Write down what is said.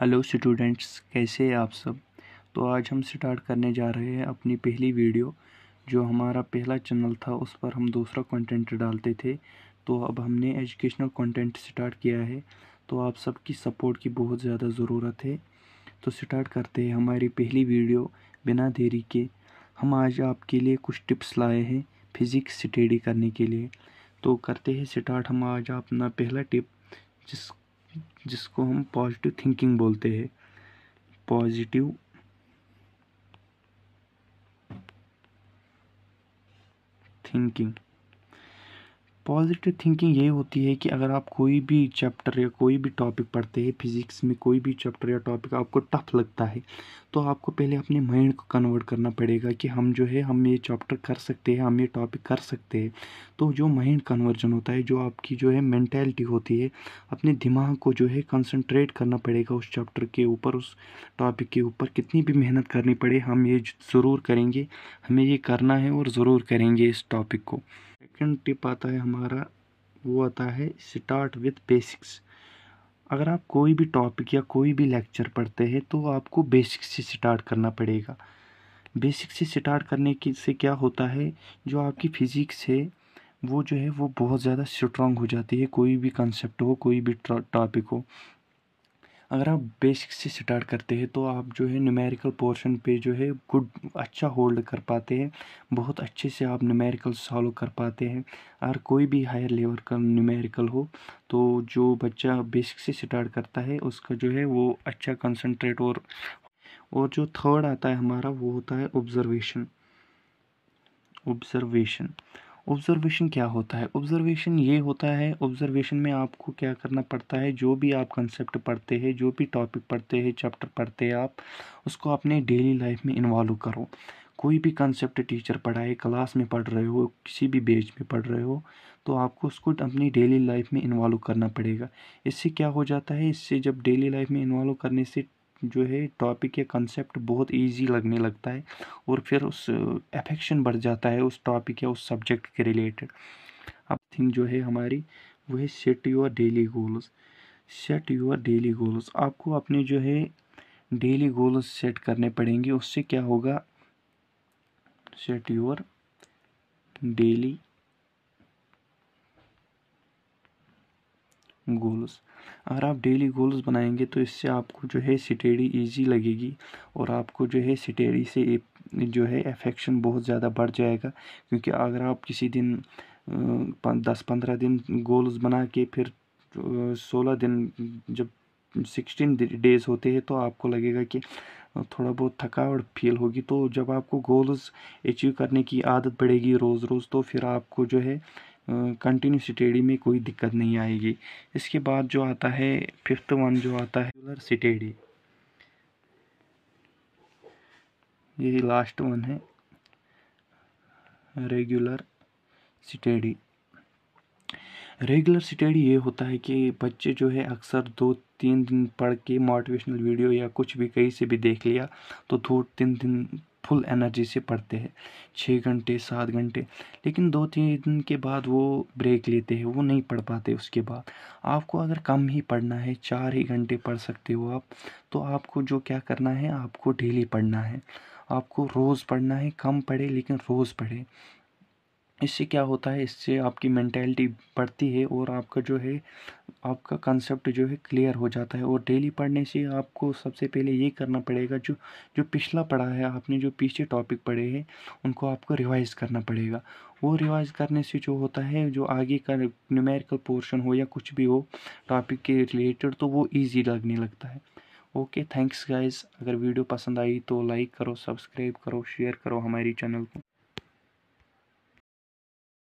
hello students कैसे हैं आप सब तो आज हम स्टार्ट करने जा रहे हैं अपनी पहली वीडियो जो हमारा पहला चैनल था उस पर हम दूसरा कंटेंट डालते थे तो अब हमने एजुकेशनल कंटेंट स्टार्ट किया है तो आप सबकी सपोर्ट की बहुत ज़्यादा ज़रूरत है तो स्टार्ट करते हैं हमारी पहली वीडियो बिना देरी के हम आज आपके लिए कुछ टिप्स लाए हैं फ़िज़िक्स स्टडी करने के लिए तो करते हैं स्टार्ट हम आज अपना पहला टिप जिस जिसको हम पॉजिटिव थिंकिंग बोलते हैं पॉजिटिव थिंकिंग पॉजिटिव थिंकिंग ये होती है कि अगर आप कोई भी चैप्टर या कोई भी टॉपिक पढ़ते हैं फिज़िक्स में कोई भी चैप्टर या टॉपिक आपको टफ लगता है तो आपको पहले अपने माइंड को कन्वर्ट करना पड़ेगा कि हम जो है हम ये चैप्टर कर सकते हैं हम ये टॉपिक कर सकते हैं तो जो माइंड कन्वर्जन होता है जो आपकी जो है मैंटेलिटी होती है अपने दिमाग को जो है कंसनट्रेट करना पड़ेगा उस चैप्टर के ऊपर उस टॉपिक के ऊपर कितनी भी मेहनत करनी पड़े हम ये ज़रूर करेंगे हमें ये करना है और ज़रूर करेंगे इस टॉपिक को सेकंड टिप आता है हमारा वो आता है स्टार्ट विथ बेसिक्स अगर आप कोई भी टॉपिक या कोई भी लेक्चर पढ़ते हैं तो आपको बेसिक्स से स्टार्ट करना पड़ेगा बेसिक से स्टार्ट करने की से क्या होता है जो आपकी फ़िज़िक्स है वो जो है वो बहुत ज़्यादा स्ट्रॉन्ग हो जाती है कोई भी कंसेप्ट हो कोई भी टॉपिक हो अगर आप बेसिक से स्टार्ट करते हैं तो आप जो है न्यूमेरिकल पोर्शन पे जो है गुड अच्छा होल्ड कर पाते हैं बहुत अच्छे से आप न्यूमेरिकल सॉल्व कर पाते हैं और कोई भी हायर लेवल का न्यूमेरिकल हो तो जो बच्चा बेसिक से स्टार्ट करता है उसका जो है वो अच्छा कंसनट्रेट और और जो थर्ड आता है हमारा वो होता है ऑब्जर्वेशन ऑब्जर्वेशन ऑब्ज़र्वेशन क्या होता है ऑब्ज़र्वेशन ये होता है ऑब्ज़र्वेशन में आपको क्या करना पड़ता है जो भी आप कंसेप्ट पढ़ते हैं जो भी टॉपिक पढ़ते हैं चैप्टर पढ़ते हैं आप उसको अपने डेली लाइफ में इन्वॉल्व करो कोई भी कंसेप्ट टीचर पढ़ाए क्लास में पढ़ रहे हो किसी भी बेच में पढ़ रहे हो तो आपको उसको अपनी डेली लाइफ में इन्वॉल्व करना पड़ेगा इससे क्या हो जाता है इससे जब डेली लाइफ में इन्वॉल्व करने से जो है टॉपिक या कंसेप्ट बहुत इजी लगने लगता है और फिर उस अफेक्शन बढ़ जाता है उस टॉपिक या उस सब्जेक्ट के रिलेटेड अब थिंग जो है हमारी वो है set your daily goals set your daily goals आपको अपने जो है डेली गोल्स सेट करने पड़ेंगे उससे क्या होगा सेट योर डेली गोल्स अगर आप डेली गोल्स बनाएंगे तो इससे आपको जो है सिटेडी इजी लगेगी और आपको जो है सिटेडी से जो है एफेक्शन बहुत ज़्यादा बढ़ जाएगा क्योंकि अगर आप किसी दिन दस पंद्रह दिन गोल्स बना के फिर सोलह दिन जब सिक्सटीन डेज होते हैं तो आपको लगेगा कि थोड़ा बहुत थकावट फील होगी तो जब आपको गोल्स अचीव करने की आदत बढ़ेगी रोज़ रोज़ तो फिर आपको जो है कंटिन्यू सिटेडी में कोई दिक्कत नहीं आएगी इसके बाद जो आता है फिफ्थ वन जो आता है रेगुलर सिटेडी ये लास्ट वन है रेगुलर सिटेडी रेगुलर सिटेडी ये होता है कि बच्चे जो है अक्सर दो तीन दिन पढ़ के मोटिवेशनल वीडियो या कुछ भी कहीं से भी देख लिया तो दो तीन दिन फुल एनर्जी से पढ़ते हैं छः घंटे सात घंटे लेकिन दो तीन दिन के बाद वो ब्रेक लेते हैं वो नहीं पढ़ पाते उसके बाद आपको अगर कम ही पढ़ना है चार ही घंटे पढ़ सकते हो आप तो आपको जो क्या करना है आपको डेली पढ़ना है आपको रोज़ पढ़ना है कम पढ़े लेकिन रोज़ पढ़े इससे क्या होता है इससे आपकी मैंटेलिटी बढ़ती है और आपका जो है आपका कंसेप्ट जो है क्लियर हो जाता है और डेली पढ़ने से आपको सबसे पहले ये करना पड़ेगा जो जो पिछला पढ़ा है आपने जो पीछे टॉपिक पढ़े हैं उनको आपको रिवाइज़ करना पड़ेगा वो रिवाइज़ करने से जो होता है जो आगे का न्यूमेरिकल पोर्शन हो या कुछ भी हो टॉपिक के रिलेटेड तो वो ईजी लगने लगता है ओके थैंक्स गाइज अगर वीडियो पसंद आई तो लाइक करो सब्सक्राइब करो शेयर करो हमारी चैनल को